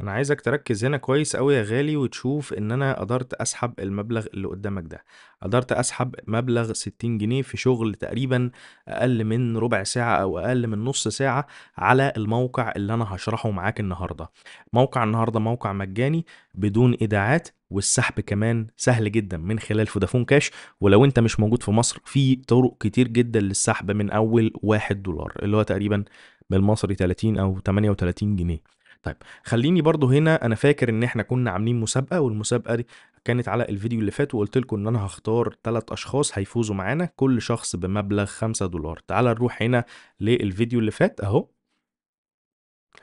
انا عايزك تركز هنا كويس قوي يا غالي وتشوف ان انا قدرت اسحب المبلغ اللي قدامك ده قدرت اسحب مبلغ 60 جنيه في شغل تقريبا اقل من ربع ساعة او اقل من نص ساعة على الموقع اللي انا هشرحه معاك النهاردة موقع النهاردة موقع مجاني بدون ايداعات والسحب كمان سهل جدا من خلال فودافون كاش ولو انت مش موجود في مصر في طرق كتير جدا للسحب من اول واحد دولار اللي هو تقريبا بالمصري 30 او 38 جنيه طيب خليني برضو هنا انا فاكر ان احنا كنا عاملين مسابقه والمسابقه دي كانت على الفيديو اللي فات وقلت لكم ان انا هختار ثلاث اشخاص هيفوزوا معانا كل شخص بمبلغ 5 دولار تعال نروح هنا للفيديو اللي فات اهو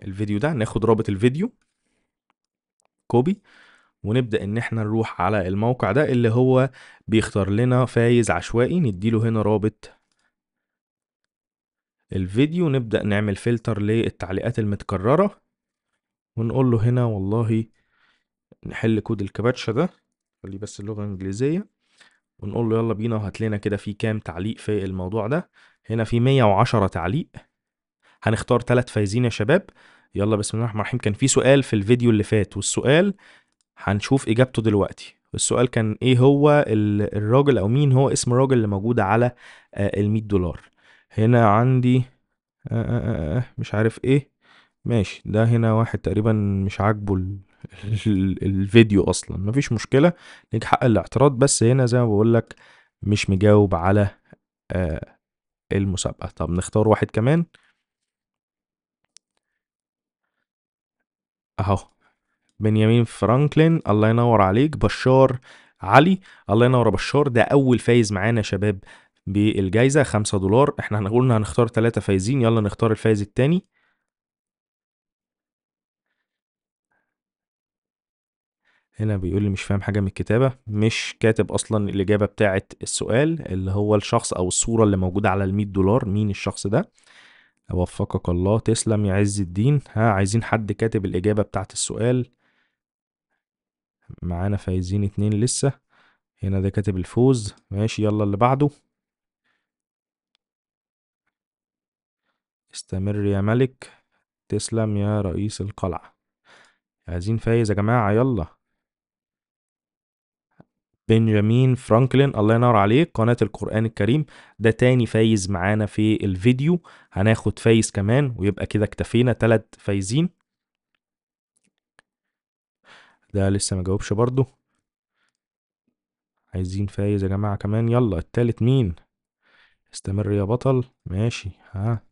الفيديو ده ناخد رابط الفيديو كوبي ونبدأ إن إحنا نروح على الموقع ده اللي هو بيختار لنا فايز عشوائي نديله هنا رابط الفيديو نبدأ نعمل فلتر للتعليقات المتكررة ونقول له هنا والله نحل كود الكباتشا ده خليه بس اللغة الإنجليزية ونقول له يلا بينا وهات لنا كده في كام تعليق في الموضوع ده هنا في 110 تعليق هنختار ثلاث فايزين يا شباب يلا بسم الله الرحمن الرحيم كان في سؤال في الفيديو اللي فات والسؤال هنشوف إجابته دلوقتي السؤال كان ايه هو الراجل او مين هو اسم الراجل اللي موجود على آه، ال 100 دولار هنا عندي آه، آه، مش عارف ايه ماشي ده هنا واحد تقريبا مش عاجبه ال... الفيديو اصلا مفيش مشكله ليك حق الاعتراض بس هنا زي ما بقول لك مش مجاوب على آه المسابقه طب نختار واحد كمان اهو بنيامين فرانكلين الله ينور عليك بشار علي الله ينور يا بشار ده اول فايز معانا يا شباب بالجايزه 5 دولار احنا قلنا هنختار ثلاثه فايزين يلا نختار الفايز التاني هنا بيقول لي مش فاهم حاجة من الكتابة مش كاتب أصلا الإجابة بتاعة السؤال اللي هو الشخص أو الصورة اللي موجودة على المية دولار مين الشخص ده وفقك الله تسلم يا عز الدين ها عايزين حد كاتب الإجابة بتاعة السؤال معانا فايزين اتنين لسه هنا ده كاتب الفوز ماشي يلا اللي بعده استمر يا ملك تسلم يا رئيس القلعة عايزين فايز يا جماعة يلا بنجامين فرانكلين الله ينور عليك قناة القرآن الكريم ده تاني فايز معانا في الفيديو هناخد فايز كمان ويبقى كده اكتفينا تلات فايزين ده لسه ما جاوبش برضو عايزين فايز يا جماعة كمان يلا التالت مين استمر يا بطل ماشي ها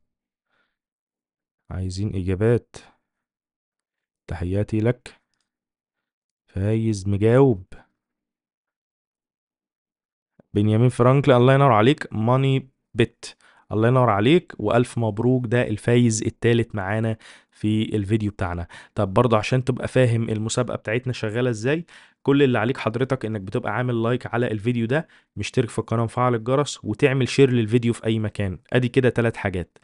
عايزين إجابات تحياتي لك فايز مجاوب بنيامين فرانكلي الله ينور عليك ماني بت الله ينور عليك والف مبروك ده الفايز الثالث معانا في الفيديو بتاعنا طب برضه عشان تبقى فاهم المسابقه بتاعتنا شغاله ازاي كل اللي عليك حضرتك انك بتبقى عامل لايك على الفيديو ده مشترك في القناه ومفعل الجرس وتعمل شير للفيديو في اي مكان ادي كده ثلاث حاجات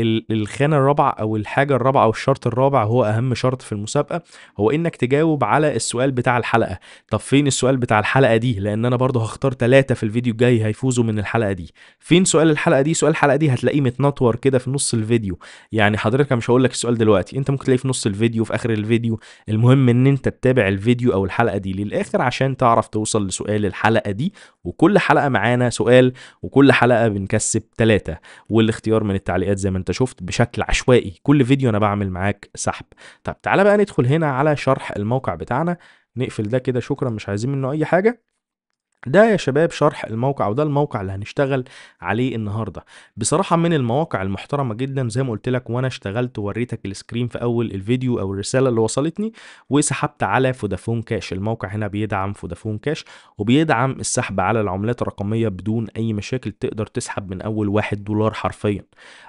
الخانة الرابعة أو الحاجة الرابعة أو الشرط الرابع هو أهم شرط في المسابقة هو إنك تجاوب على السؤال بتاع الحلقة طب فين السؤال بتاع الحلقة دي لأن أنا برضه هختار ثلاثة في الفيديو الجاي هيفوزوا من الحلقة دي فين سؤال الحلقة دي سؤال الحلقة دي هتلاقيه متنطور كده في نص الفيديو يعني حضرتك مش هقول لك السؤال دلوقتي أنت ممكن تلاقيه في نص الفيديو في آخر الفيديو المهم إن أنت تتابع الفيديو أو الحلقة دي للآخر عشان تعرف توصل لسؤال الحلقة دي وكل حلقة معانا سؤال وكل حلقة بنكسب ثلاثة والاختيار من التعليقات زي ما انت شفت بشكل عشوائي كل فيديو انا بعمل معاك سحب طب تعالى بقى ندخل هنا على شرح الموقع بتاعنا نقفل ده كده شكرا مش عايزين منه اي حاجه ده يا شباب شرح الموقع وده الموقع اللي هنشتغل عليه النهارده بصراحه من المواقع المحترمه جدا زي ما قلت لك وانا اشتغلت ووريتك السكرين في اول الفيديو او الرساله اللي وصلتني وسحبت على فودافون كاش الموقع هنا بيدعم فودافون كاش وبيدعم السحب على العملات الرقميه بدون اي مشاكل تقدر تسحب من اول واحد دولار حرفيا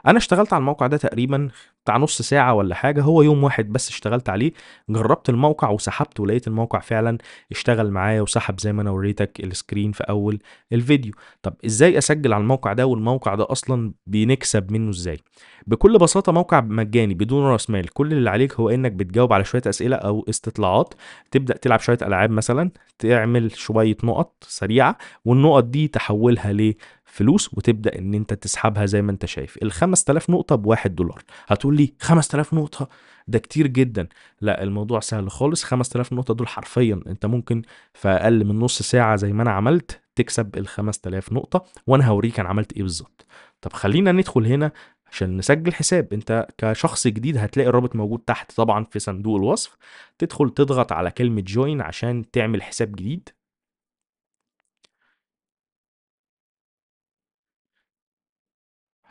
انا اشتغلت على الموقع ده تقريبا بتاع نص ساعة ولا حاجة هو يوم واحد بس اشتغلت عليه جربت الموقع وسحبت ولقيت الموقع فعلا اشتغل معايا وسحب زي ما انا وريتك السكرين في اول الفيديو طب ازاي اسجل على الموقع ده والموقع ده اصلا بنكسب منه ازاي بكل بساطة موقع مجاني بدون راس مال كل اللي عليك هو انك بتجاوب على شوية اسئلة او استطلاعات تبدأ تلعب شوية العاب مثلا تعمل شوية نقط سريعة والنقط دي تحولها فلوس وتبدا ان انت تسحبها زي ما انت شايف ال 5000 نقطه ب 1 دولار هتقول لي 5000 نقطه ده كتير جدا لا الموضوع سهل خالص 5000 نقطه دول حرفيا انت ممكن في اقل من نص ساعه زي ما انا عملت تكسب ال 5000 نقطه وانا هوريك انا عملت ايه بالظبط طب خلينا ندخل هنا عشان نسجل حساب انت كشخص جديد هتلاقي الرابط موجود تحت طبعا في صندوق الوصف تدخل تضغط على كلمة جوين عشان تعمل حساب جديد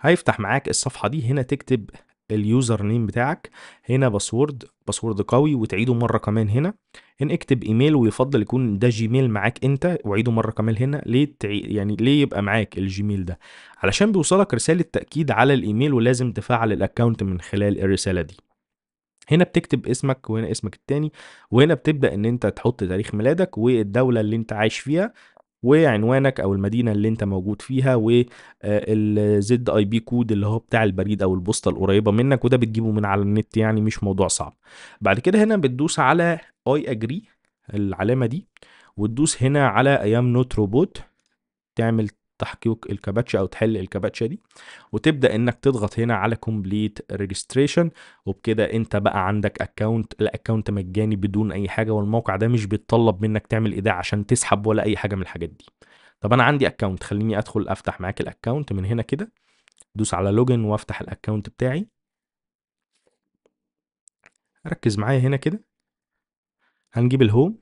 هيفتح معاك الصفحه دي هنا تكتب اليوزر نيم بتاعك هنا باسورد باسورد قوي وتعيده مره كمان هنا ان اكتب ايميل ويفضل يكون ده جيميل معاك انت وعيده مره كمان هنا ليه تعي... يعني ليه يبقى معاك الجيميل ده علشان بيوصلك رساله تاكيد على الايميل ولازم تفعل الاكونت من خلال الرساله دي هنا بتكتب اسمك وهنا اسمك التاني وهنا بتبدا ان انت تحط تاريخ ميلادك والدوله اللي انت عايش فيها وعنوانك او المدينه اللي انت موجود فيها والزد آه، اي بي كود اللي هو بتاع البريد او البوسطه القريبه منك وده بتجيبه من على النت يعني مش موضوع صعب بعد كده هنا بتدوس على اي اجري العلامه دي وتدوس هنا على ايام نوت روبوت تعمل تحقيق الكباتشا او تحل الكباتشا دي وتبدا انك تضغط هنا على كومبليت ريجستريشن وبكده انت بقى عندك اكونت الاكونت مجاني بدون اي حاجه والموقع ده مش بيتطلب منك تعمل ايداع عشان تسحب ولا اي حاجه من الحاجات دي طب انا عندي اكونت خليني ادخل افتح معاك الاكونت من هنا كده دوس على لوجن وافتح الاكونت بتاعي ركز معايا هنا كده هنجيب الهوم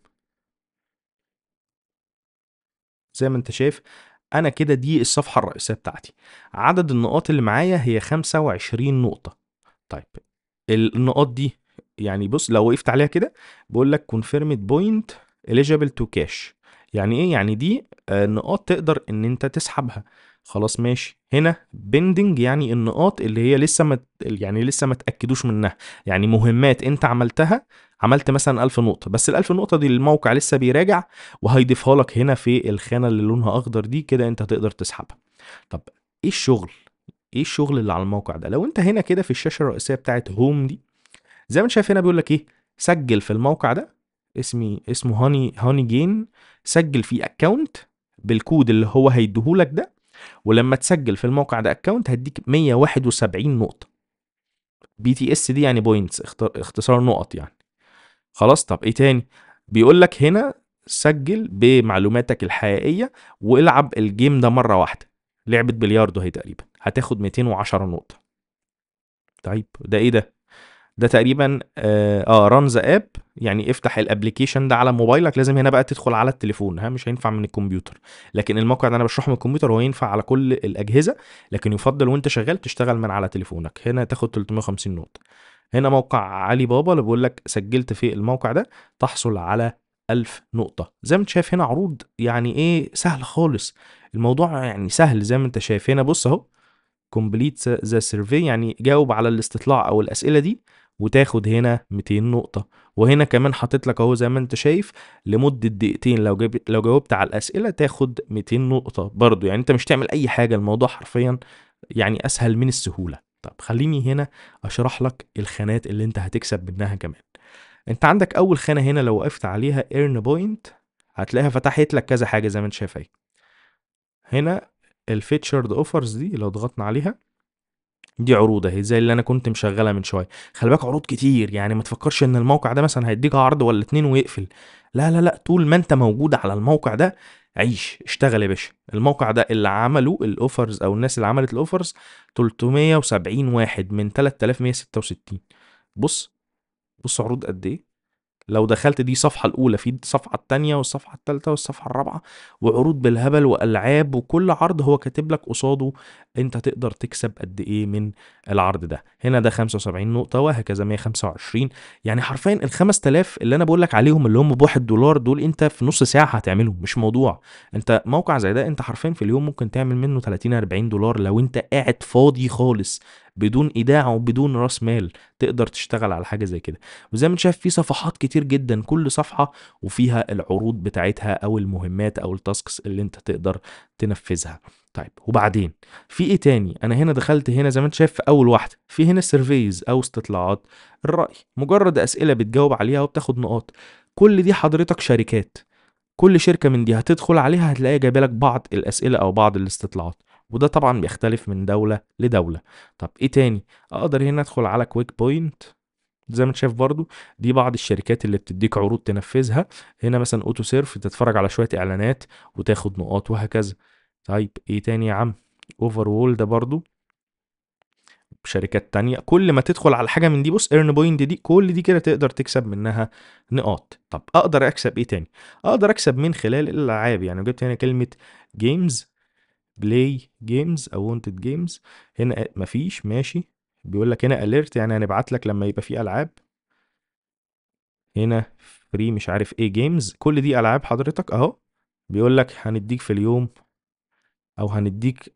زي ما انت شايف انا كده دي الصفحه الرئيسيه بتاعتي عدد النقاط اللي معايا هي 25 نقطه طيب النقاط دي يعني بص لو وقفت عليها كده بقول لك كونفيرمد بوينت eligible تو كاش يعني ايه يعني دي آه، نقاط تقدر ان انت تسحبها خلاص ماشي هنا بندنج يعني النقاط اللي هي لسه ما يعني لسه ما تاكدوش منها يعني مهمات انت عملتها عملت مثلا 1000 نقطه بس ال1000 نقطه دي الموقع لسه بيراجع وهيضيفها لك هنا في الخانه اللي لونها اخضر دي كده انت تقدر تسحبها طب ايه الشغل ايه الشغل اللي على الموقع ده لو انت هنا كده في الشاشه الرئيسيه بتاعت هوم دي زي ما انت شايف هنا بيقول لك ايه سجل في الموقع ده اسمي اسمه هاني هاني جين سجل فيه اكونت بالكود اللي هو هيديهولك ده ولما تسجل في الموقع ده اكونت هديك 171 نقطه بي تي اس دي يعني بوينتس اختصار نقط يعني خلاص طب إيه تاني؟ بيقول لك هنا سجل بمعلوماتك الحقيقية والعب الجيم ده مرة واحدة لعبة بلياردو هي تقريبا هتاخد 210 نقطة طيب ده إيه ده؟ ده تقريبا اه رانز آه، اب يعني افتح الابلكيشن ده على موبايلك لازم هنا بقى تدخل على التليفون ها مش هينفع من الكمبيوتر لكن الموقع ده انا بشرحه من الكمبيوتر هو ينفع على كل الاجهزه لكن يفضل وانت شغال تشتغل من على تليفونك هنا تاخد 350 نقطه هنا موقع علي بابا اللي بيقول لك سجلت في الموقع ده تحصل على 1000 نقطة زي ما انت شايف هنا عروض يعني ايه سهل خالص الموضوع يعني سهل زي ما انت شايف هنا بص اهو كومبليت ذا سيرفي يعني جاوب على الاستطلاع او الاسئلة دي وتاخد هنا 200 نقطة وهنا كمان حاطط لك اهو زي ما انت شايف لمدة دقيقتين لو جاب لو جاوبت على الاسئلة تاخد 200 نقطة برضو يعني انت مش تعمل اي حاجة الموضوع حرفيا يعني اسهل من السهولة طب خليني هنا اشرح لك الخانات اللي انت هتكسب منها كمان انت عندك اول خانه هنا لو وقفت عليها ايرن بوينت هتلاقيها فتحت لك كذا حاجه زي ما انت شايف هنا الفيتشرد اوفرز دي لو ضغطنا عليها دي عروض اهي زي اللي انا كنت مشغلها من شويه خلي بالك عروض كتير يعني ما تفكرش ان الموقع ده مثلا هيديك عرض ولا اتنين ويقفل لا لا لا طول ما انت موجود على الموقع ده عيش اشتغل يا باشا الموقع ده اللي عملوا الاوفرز او الناس اللي عملت الاوفرز 370 واحد من 3166 بص بص عروض قد ايه لو دخلت دي الصفحه الاولى في الصفحه الثانيه والصفحه الثالثه والصفحه الرابعه وعروض بالهبل والعاب وكل عرض هو كاتب لك قصاده انت تقدر تكسب قد ايه من العرض ده هنا ده 75 نقطه وهكذا 125 يعني حرفيا ال 5000 اللي انا بقول لك عليهم اللي هم بواحد دولار دول انت في نص ساعه هتعملهم مش موضوع انت موقع زي ده انت حرفيا في اليوم ممكن تعمل منه 30 40 دولار لو انت قاعد فاضي خالص بدون ايداع وبدون راس مال تقدر تشتغل على حاجه زي كده وزي ما انت شايف في صفحات كتير جدا كل صفحه وفيها العروض بتاعتها او المهمات او التاسكس اللي انت تقدر تنفذها طيب وبعدين في ايه تاني انا هنا دخلت هنا زي ما انت شايف في اول واحده في هنا سيرفيز او استطلاعات الراي مجرد اسئله بتجاوب عليها وبتاخد نقاط كل دي حضرتك شركات كل شركه من دي هتدخل عليها هتلاقيها جايبه لك بعض الاسئله او بعض الاستطلاعات وده طبعا بيختلف من دولة لدولة طب ايه تاني اقدر هنا ادخل على كويك بوينت زي ما انت شايف برضو دي بعض الشركات اللي بتديك عروض تنفذها هنا مثلا اوتو سيرف تتفرج على شويه اعلانات وتاخد نقاط وهكذا طيب ايه تاني يا عم اوفر وول ده برضو شركات تانية كل ما تدخل على حاجة من دي بص ايرن بوينت دي كل دي كده تقدر تكسب منها نقاط طب اقدر اكسب ايه تاني اقدر اكسب من خلال الالعاب يعني جبت هنا كلمة جيمز بلاي جيمز او وونتد جيمز هنا مفيش ماشي بيقول لك هنا اليرت يعني هنبعت لك لما يبقى في العاب هنا فري مش عارف ايه جيمز كل دي العاب حضرتك اهو بيقول لك هنديك في اليوم او هنديك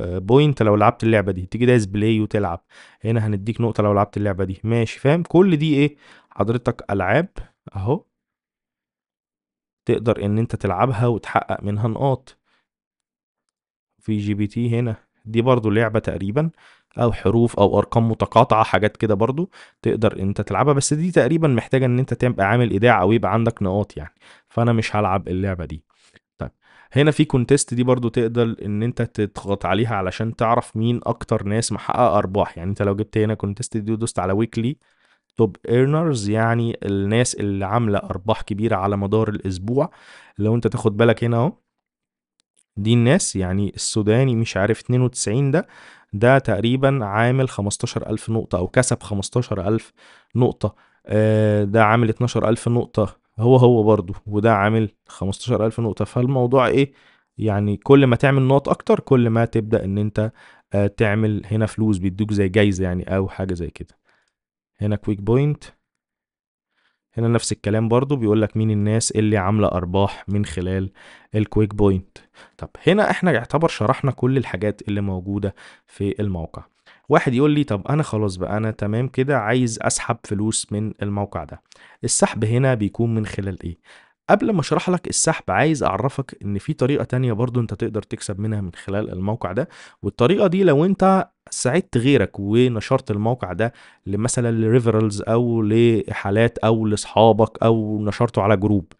بوينت آه، لو لعبت اللعبه دي تيجي دايس بلاي وتلعب هنا هنديك نقطه لو لعبت اللعبه دي ماشي فاهم كل دي ايه حضرتك العاب اهو تقدر ان انت تلعبها وتحقق منها نقاط في جي بي تي هنا دي برضو لعبة تقريبا او حروف او ارقام متقاطعه حاجات كده برضو تقدر انت تلعبها بس دي تقريبا محتاجه ان انت تبقى عامل ايداع او يبقى عندك نقاط يعني فانا مش هلعب اللعبه دي طيب هنا في كونتست دي برضو تقدر ان انت تضغط عليها علشان تعرف مين اكتر ناس محقق ارباح يعني انت لو جبت هنا كونتست دي ودوست على ويكلي توب ايرنرز يعني الناس اللي عامله ارباح كبيره على مدار الاسبوع لو انت تاخد بالك هنا اهو دي الناس يعني السوداني مش عارف 92 ده ده تقريبا عامل 15000 نقطة أو كسب 15000 نقطة آه، ده عامل 12000 نقطة هو هو برضه وده عامل 15000 نقطة فالموضوع إيه يعني كل ما تعمل نقط أكتر كل ما تبدأ إن أنت آه، تعمل هنا فلوس بيدوك زي جايزة يعني أو حاجة زي كده هنا كويك بوينت هنا نفس الكلام برضو بيقول لك مين الناس اللي عامله ارباح من خلال الكويك بوينت طب هنا احنا يعتبر شرحنا كل الحاجات اللي موجوده في الموقع واحد يقول لي طب انا خلاص بقى انا تمام كده عايز اسحب فلوس من الموقع ده السحب هنا بيكون من خلال ايه قبل ما اشرح لك السحب عايز اعرفك ان في طريقه تانية برضو انت تقدر تكسب منها من خلال الموقع ده والطريقه دي لو انت ساعدت غيرك ونشرت الموقع ده مثلا لريفرالز او لحالات او لاصحابك او نشرته على جروب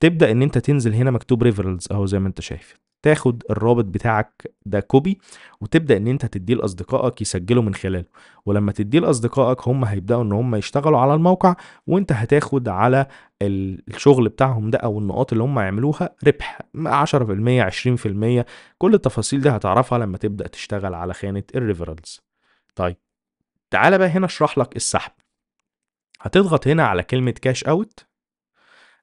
تبدا ان انت تنزل هنا مكتوب ريفرلز اهو زي ما انت شايف تاخد الرابط بتاعك ده كوبي وتبدا ان انت تديه لاصدقائك يسجلوا من خلاله ولما تديه لاصدقائك هم هيبداوا ان هم يشتغلوا على الموقع وانت هتاخد على الشغل بتاعهم ده او النقاط اللي هم يعملوها ربح 10% 20% كل التفاصيل دي هتعرفها لما تبدا تشتغل على خانه الريفرلز طيب تعالى بقى هنا اشرح لك السحب هتضغط هنا على كلمه كاش اوت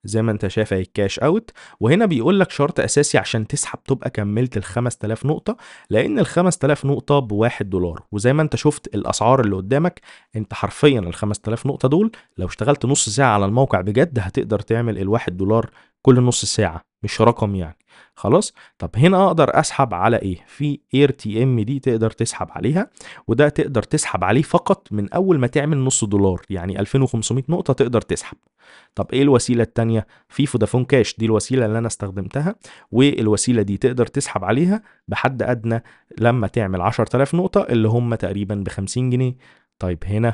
زي ما انت شايف اهي الكاش اوت وهنا بيقول لك شرط اساسي عشان تسحب تبقى كملت ال 5000 نقطه لان ال 5000 نقطه ب 1 دولار وزي ما انت شفت الاسعار اللي قدامك انت حرفيا ال 5000 نقطه دول لو اشتغلت نص ساعه على الموقع بجد هتقدر تعمل ال 1 دولار كل نص ساعه مش رقم يعني خلاص طب هنا اقدر اسحب على ايه في اير تي ام دي تقدر تسحب عليها وده تقدر تسحب عليه فقط من اول ما تعمل نص دولار يعني 2500 نقطه تقدر تسحب طب ايه الوسيله الثانيه في فودافون كاش دي الوسيله اللي انا استخدمتها والوسيله دي تقدر تسحب عليها بحد ادنى لما تعمل 10000 نقطه اللي هم تقريبا ب 50 جنيه طيب هنا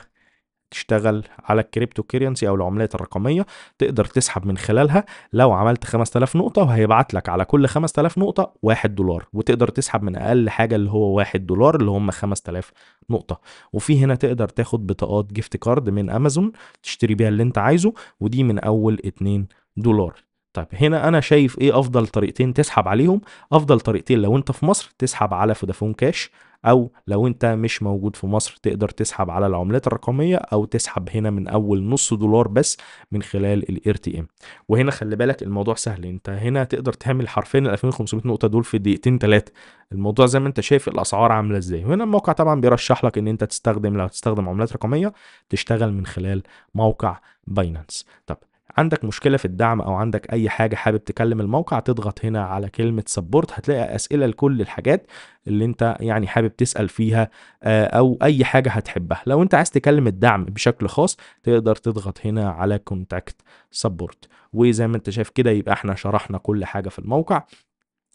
تشتغل على الكريبتو كيرنسي او العملات الرقميه تقدر تسحب من خلالها لو عملت 5000 نقطه وهيبعت لك على كل 5000 نقطه 1 دولار وتقدر تسحب من اقل حاجه اللي هو 1 دولار اللي هم 5000 نقطه وفي هنا تقدر تاخد بطاقات جيفت كارد من امازون تشتري بيها اللي انت عايزه ودي من اول 2 دولار طيب هنا انا شايف ايه افضل طريقتين تسحب عليهم افضل طريقتين لو انت في مصر تسحب على فودافون كاش او لو انت مش موجود في مصر تقدر تسحب على العملات الرقميه او تسحب هنا من اول نص دولار بس من خلال الاير تي ام وهنا خلي بالك الموضوع سهل انت هنا تقدر تعمل حرفين ال 2500 نقطه دول في دقيقتين ثلاثه الموضوع زي ما انت شايف الاسعار عامله ازاي وهنا الموقع طبعا بيرشح لك ان انت تستخدم لو هتستخدم عملات رقميه تشتغل من خلال موقع باينانس طب عندك مشكله في الدعم او عندك اي حاجه حابب تكلم الموقع تضغط هنا على كلمه سبورت هتلاقي اسئله لكل الحاجات اللي انت يعني حابب تسال فيها آه، او اي حاجه هتحبها لو انت عايز تكلم الدعم بشكل خاص تقدر تضغط هنا على كونتاكت سبورت وزي ما انت شايف كده يبقى احنا شرحنا كل حاجه في الموقع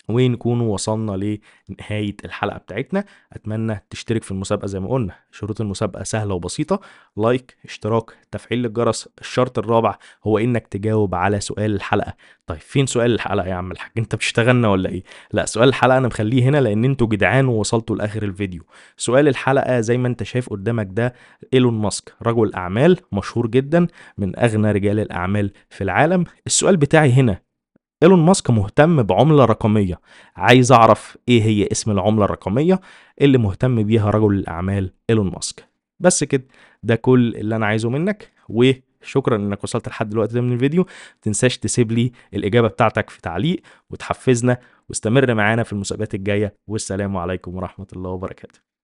ونكون وصلنا لنهاية الحلقة بتاعتنا أتمنى تشترك في المسابقة زي ما قلنا شروط المسابقة سهلة وبسيطة لايك اشتراك تفعيل الجرس الشرط الرابع هو إنك تجاوب على سؤال الحلقة طيب فين سؤال الحلقة يا عم الحاج أنت بتشتغلنا ولا إيه لا سؤال الحلقة أنا مخليه هنا لأن أنتوا جدعان ووصلتوا لآخر الفيديو سؤال الحلقة زي ما أنت شايف قدامك ده إيلون ماسك رجل أعمال مشهور جدا من أغنى رجال الأعمال في العالم السؤال بتاعي هنا ايلون ماسك مهتم بعمله رقميه عايز اعرف ايه هي اسم العمله الرقميه اللي مهتم بيها رجل الاعمال ايلون ماسك بس كده ده كل اللي انا عايزه منك وشكرا انك وصلت لحد الوقت ده من الفيديو ما تنساش تسيب لي الاجابه بتاعتك في تعليق وتحفزنا واستمر معانا في المسابقات الجايه والسلام عليكم ورحمه الله وبركاته